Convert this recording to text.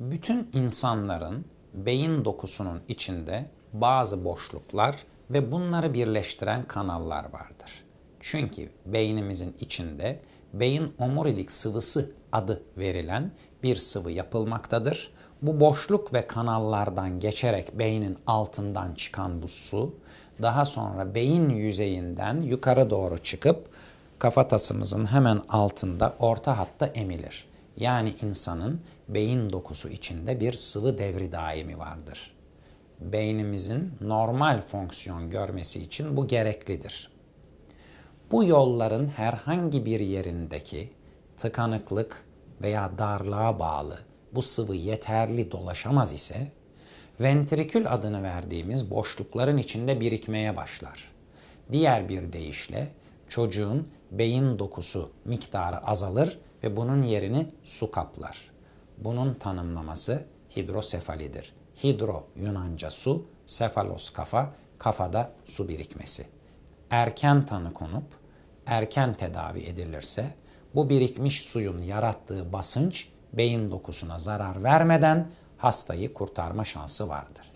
Bütün insanların beyin dokusunun içinde bazı boşluklar ve bunları birleştiren kanallar vardır. Çünkü beynimizin içinde beyin omurilik sıvısı adı verilen bir sıvı yapılmaktadır. Bu boşluk ve kanallardan geçerek beynin altından çıkan bu su daha sonra beyin yüzeyinden yukarı doğru çıkıp kafatasımızın hemen altında orta hatta emilir. Yani insanın beyin dokusu içinde bir sıvı devri daimi vardır. Beynimizin normal fonksiyon görmesi için bu gereklidir. Bu yolların herhangi bir yerindeki tıkanıklık veya darlığa bağlı bu sıvı yeterli dolaşamaz ise ventrikül adını verdiğimiz boşlukların içinde birikmeye başlar. Diğer bir deyişle çocuğun beyin dokusu miktarı azalır ve bunun yerini su kaplar. Bunun tanımlaması hidrosefalidir. Hidro Yunanca su, sefalos kafa, kafada su birikmesi. Erken tanı konup erken tedavi edilirse bu birikmiş suyun yarattığı basınç beyin dokusuna zarar vermeden hastayı kurtarma şansı vardır.